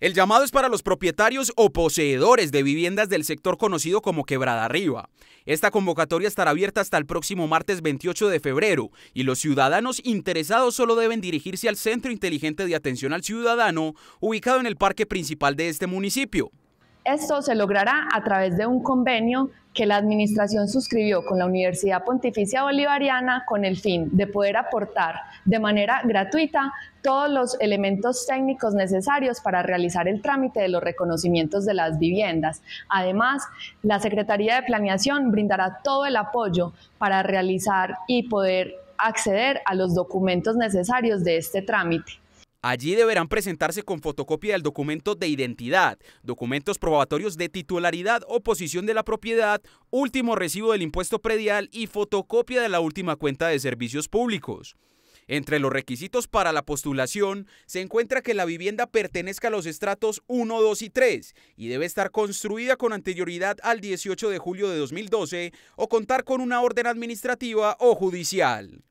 El llamado es para los propietarios o poseedores de viviendas del sector conocido como Quebrada Arriba. Esta convocatoria estará abierta hasta el próximo martes 28 de febrero y los ciudadanos interesados solo deben dirigirse al Centro Inteligente de Atención al Ciudadano ubicado en el parque principal de este municipio. Esto se logrará a través de un convenio que la Administración suscribió con la Universidad Pontificia Bolivariana con el fin de poder aportar de manera gratuita todos los elementos técnicos necesarios para realizar el trámite de los reconocimientos de las viviendas. Además, la Secretaría de Planeación brindará todo el apoyo para realizar y poder acceder a los documentos necesarios de este trámite. Allí deberán presentarse con fotocopia del documento de identidad, documentos probatorios de titularidad o posición de la propiedad, último recibo del impuesto predial y fotocopia de la última cuenta de servicios públicos. Entre los requisitos para la postulación se encuentra que la vivienda pertenezca a los estratos 1, 2 y 3 y debe estar construida con anterioridad al 18 de julio de 2012 o contar con una orden administrativa o judicial.